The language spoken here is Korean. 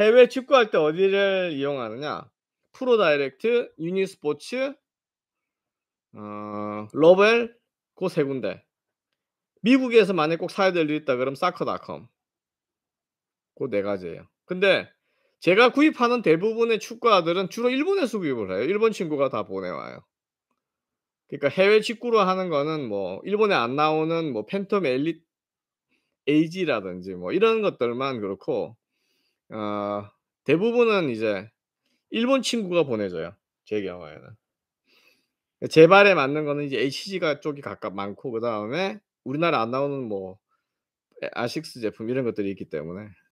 해외 축구할 때 어디를 이용하느냐? 프로 다이렉트, 유니스포츠, 어, 러벨, 그 세 군데. 미국에서 만약 꼭 사야 될 일이 있다 그럼 사커닷컴. 그 네 가지예요. 근데 제가 구입하는 대부분의 축구화들은 주로 일본에서 구입을 해요. 일본 친구가 다 보내와요. 그러니까 해외 직구로 하는 거는 뭐 일본에 안 나오는 뭐 팬텀 엘리 에이지라든지 뭐 이런 것들만 그렇고 어, 대부분은 이제 일본 친구가 보내줘요. 제 경우에는. 제 발에 맞는 거는 이제 HG가 쪽이 가깝 많고 그 다음에 우리나라 안 나오는 뭐 아식스 제품 이런 것들이 있기 때문에